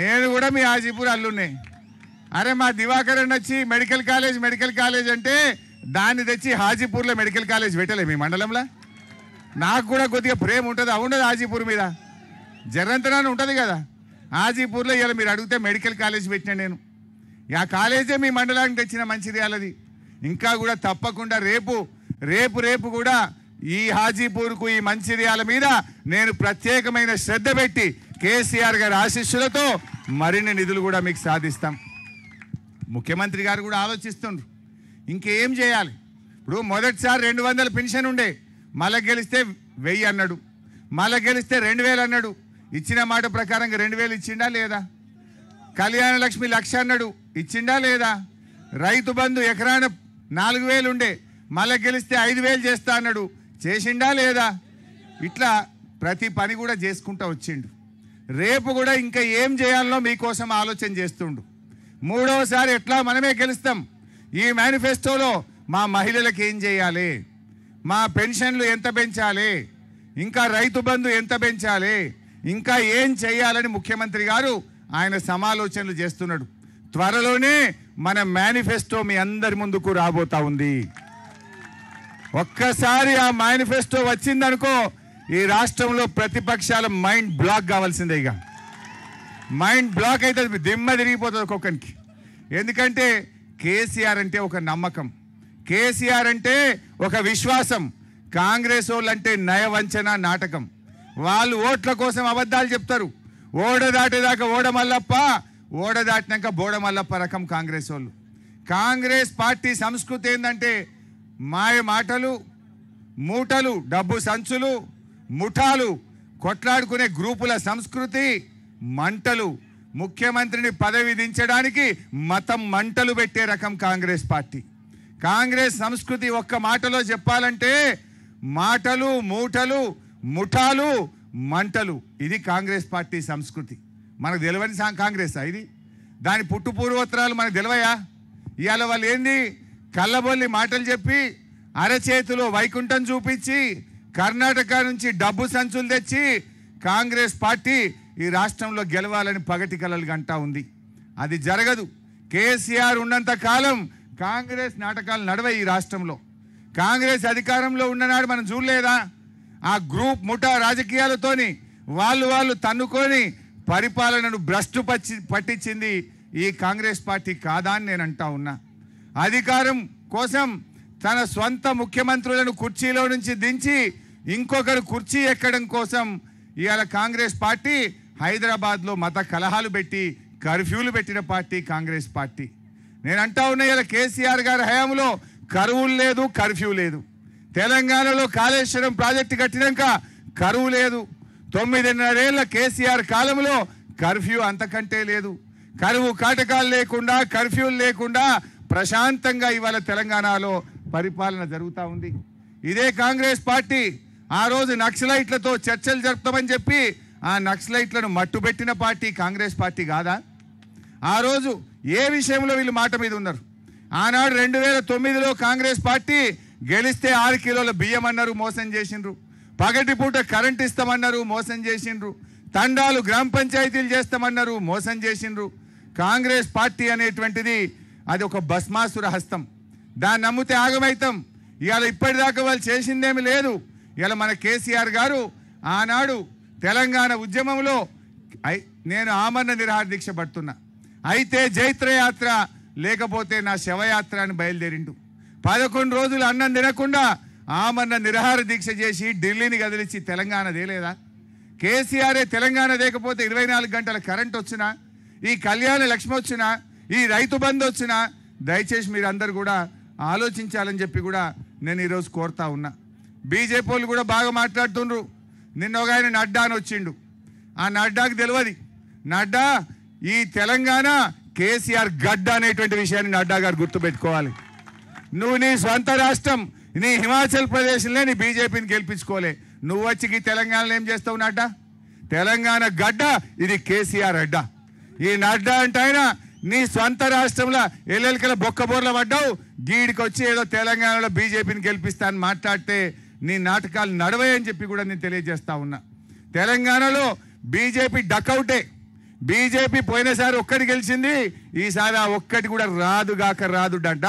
నేను కూడా మీ హాజీపూర్ అల్లునే అరే మా దివాకరణ వచ్చి మెడికల్ కాలేజ్ మెడికల్ కాలేజ్ అంటే దాన్ని తెచ్చి హాజీపూర్లో మెడికల్ కాలేజ్ పెట్టలే మీ మండలంలో నాకు కూడా కొద్దిగా ప్రేమ ఉంటుంది అవుండదు హాజీపూర్ మీద జర్రంతనాన్ని ఉంటుంది కదా హాజీపూర్లో ఇలా మీరు అడిగితే మెడికల్ కాలేజ్ పెట్టినా నేను ఆ కాలేజే మీ మండలానికి తెచ్చిన మంచిది అలాది ఇంకా కూడా తప్పకుండా రేపు రేపు రేపు కూడా ఈ హాజీపూర్కు ఈ మంచిర్యాల మీద నేను ప్రత్యేకమైన శ్రద్ధ పెట్టి కేసీఆర్ గారి ఆశీస్సులతో మరిన్ని నిధులు కూడా మీకు సాధిస్తాం ముఖ్యమంత్రి గారు కూడా ఆలోచిస్తుండ్రు ఇంకేం చేయాలి ఇప్పుడు మొదటిసారి రెండు వందల పెన్షన్ ఉండే మళ్ళీ గెలిస్తే వెయ్యి అన్నాడు మళ్ళీ గెలిస్తే రెండు వేలు అన్నాడు ఇచ్చిన మాట ప్రకారంగా రెండు వేలు ఇచ్చిండా లేదా కళ్యాణ లక్ష్మి లక్ష అన్నాడు ఇచ్చిండా లేదా రైతు బంధు ఎకరాన నాలుగు వేలు ఉండే మళ్ళీ గెలిస్తే ఐదు వేలు చేస్తా అన్నాడు చేసిండా లేదా ఇట్లా ప్రతి పని కూడా చేసుకుంటా వచ్చిండు రేపు కూడా ఇంకా ఏం చేయాలనో మీకోసం ఆలోచన చేస్తుండు మూడవసారి ఎట్లా మనమే గెలుస్తాం ఈ మేనిఫెస్టోలో మా మహిళలకు ఏం చేయాలి మా పెన్షన్లు ఎంత పెంచాలి ఇంకా రైతు బంధు ఎంత పెంచాలి ఇంకా ఏం చేయాలని ముఖ్యమంత్రి గారు ఆయన సమాలోచనలు చేస్తున్నాడు త్వరలోనే మన మేనిఫెస్టో మీ అందరి ముందుకు రాబోతా ఉంది ఒక్కసారి ఆ మేనిఫెస్టో వచ్చిందనుకో ఈ రాష్ట్రంలో ప్రతిపక్షాల మైండ్ బ్లాక్ కావాల్సిందే ఇక మైండ్ బ్లాక్ అయితే దిమ్మ తిరిగిపోతుంది ఒక్కొక్కరికి ఎందుకంటే కేసీఆర్ అంటే ఒక నమ్మకం కేసీఆర్ అంటే ఒక విశ్వాసం కాంగ్రెస్ వాళ్ళంటే నయవంచన నాటకం వాళ్ళు ఓట్ల కోసం అబద్ధాలు చెప్తారు ఓడ దాటేదాకా ఓడమల్లప్ప ఓడ దాటినాక బోడమల్లప్ప రకం కాంగ్రెస్ వాళ్ళు కాంగ్రెస్ పార్టీ సంస్కృతి ఏంటంటే మాయ మాటలు మూటలు డబ్బు సంచులు ముఠాలు కొట్లాడుకునే గ్రూపుల సంస్కృతి మంటలు ముఖ్యమంత్రిని పదవి దించడానికి మతం మంటలు పెట్టే రకం కాంగ్రెస్ పార్టీ కాంగ్రెస్ సంస్కృతి ఒక్క మాటలో చెప్పాలంటే మాటలు మూటలు ముఠాలు మంటలు ఇది కాంగ్రెస్ పార్టీ సంస్కృతి మనకు తెలియని కాంగ్రెస్ ఇది దాని పుట్టు పూర్వోత్తరాలు మనకు తెలివయా ఇవాళ వాళ్ళు ఏంది కళ్ళబొల్లి మాటలు చెప్పి అరచేతిలో వైకుంఠం చూపించి కర్ణాటక నుంచి డబ్బు సంచులు తెచ్చి కాంగ్రెస్ పార్టీ ఈ రాష్ట్రంలో గెలవాలని పగటి కలలు గంటా ఉంది అది జరగదు కేసీఆర్ ఉన్నంత కాలం కాంగ్రెస్ నాటకాలు నడవే ఈ రాష్ట్రంలో కాంగ్రెస్ అధికారంలో ఉన్ననాడు మనం చూడలేదా ఆ గ్రూప్ ముఠా రాజకీయాలతోని వాళ్ళు వాళ్ళు తన్నుకొని పరిపాలనను భ్రష్టు పచ్చి పట్టించింది ఈ కాంగ్రెస్ పార్టీ కాదా అని నేను అంటా ఉన్నా అధికారం కోసం తన సొంత ముఖ్యమంత్రులను కుర్చీలో నుంచి దించి ఇంకొకరు కుర్చీ ఎక్కడం కోసం ఇవాళ కాంగ్రెస్ పార్టీ హైదరాబాద్లో మత కలహాలు పెట్టి కర్ఫ్యూలు పెట్టిన పార్టీ కాంగ్రెస్ పార్టీ నేను అంటా ఉన్నా ఇలా కేసీఆర్ గారి హయాంలో కరువులు లేదు కర్ఫ్యూ లేదు తెలంగాణలో కాళేశ్వరం ప్రాజెక్టు కట్టినాక కరువు లేదు తొమ్మిదిన్నరేళ్ల కేసీఆర్ కాలంలో కర్ఫ్యూ అంతకంటే లేదు కరువు కాటకాలు లేకుండా కర్ఫ్యూలు లేకుండా ప్రశాంతంగా ఇవాళ తెలంగాణలో పరిపాలన జరుగుతూ ఉంది ఇదే కాంగ్రెస్ పార్టీ ఆ రోజు నక్సలైట్లతో చర్చలు జరుపుతామని చెప్పి ఆ నక్సలైట్లను మట్టుబెట్టిన పార్టీ కాంగ్రెస్ పార్టీ కాదా ఆ రోజు ఏ విషయంలో వీళ్ళు మాట మీద ఉన్నారు ఆనాడు రెండు వేల తొమ్మిదిలో కాంగ్రెస్ పార్టీ గెలిస్తే ఆరు కిలోల బియ్యం అన్నారు మోసం చేసిండ్రు పగటిపూట కరెంట్ ఇస్తామన్నారు మోసం చేసిండ్రు తండాలు గ్రామ పంచాయతీలు చేస్తామన్నారు మోసం చేసిండ్రు కాంగ్రెస్ పార్టీ అనేటువంటిది అది ఒక భస్మాసుర హస్తం దాన్ని నమ్మితే ఆగమైతాం ఇవాళ ఇప్పటిదాకా వాళ్ళు చేసిందేమి లేదు ఇలా మన కేసీఆర్ గారు ఆనాడు తెలంగాణ ఉద్యమంలో నేను ఆమరణ నిరాహార దీక్ష పడుతున్నా అయితే జైత్రయాత్ర లేకపోతే నా శవయాత్ర అని బయలుదేరిండు పదకొండు రోజులు అన్నం తినకుండా ఆమరణ నిరాహార దీక్ష చేసి ఢిల్లీని కదిలించి తెలంగాణ దేలేదా కేసీఆరే తెలంగాణ లేకపోతే ఇరవై నాలుగు గంటల కరెంట్ వచ్చినా ఈ కళ్యాణ లక్ష్మి వచ్చినా ఈ రైతు బంధు వచ్చినా దయచేసి మీరు అందరు కూడా ఆలోచించాలని చెప్పి కూడా నేను ఈరోజు కోరుతా ఉన్నా బీజేపీ వాళ్ళు కూడా బాగా మాట్లాడుతుండ్రు నిన్న ఒక ఆయన నడ్డా అని వచ్చిండు ఆ నడ్డాకు తెలియదు నడ్డా ఈ తెలంగాణ కేసీఆర్ గడ్డ అనేటువంటి విషయాన్ని నడ్డా గారు గుర్తుపెట్టుకోవాలి నువ్వు నీ సొంత రాష్ట్రం నీ హిమాచల్ ప్రదేశ్లోనే నీ బీజేపీని గెలిపించుకోలే నువ్వు వచ్చి ఈ తెలంగాణలో ఏం చేస్తావు నడ్డా తెలంగాణ గడ్డ ఇది కేసీఆర్ అడ్డ ఈ నడ్డా అంటే ఆయన నీ సొంత రాష్ట్రంలో బొక్క బోర్ల పడ్డావు గీడికి వచ్చి ఏదో తెలంగాణలో బీజేపీని గెలిపిస్తా అని మాట్లాడితే నీ నాటకాలు అని చెప్పి కూడా నేను తెలియజేస్తా ఉన్నా తెలంగాణలో బీజేపీ డకౌటే బీజేపీ పోయినసారి ఒక్కటి గెలిచింది ఈసారి ఆ ఒక్కటి కూడా రాదుగాక రాదుడంట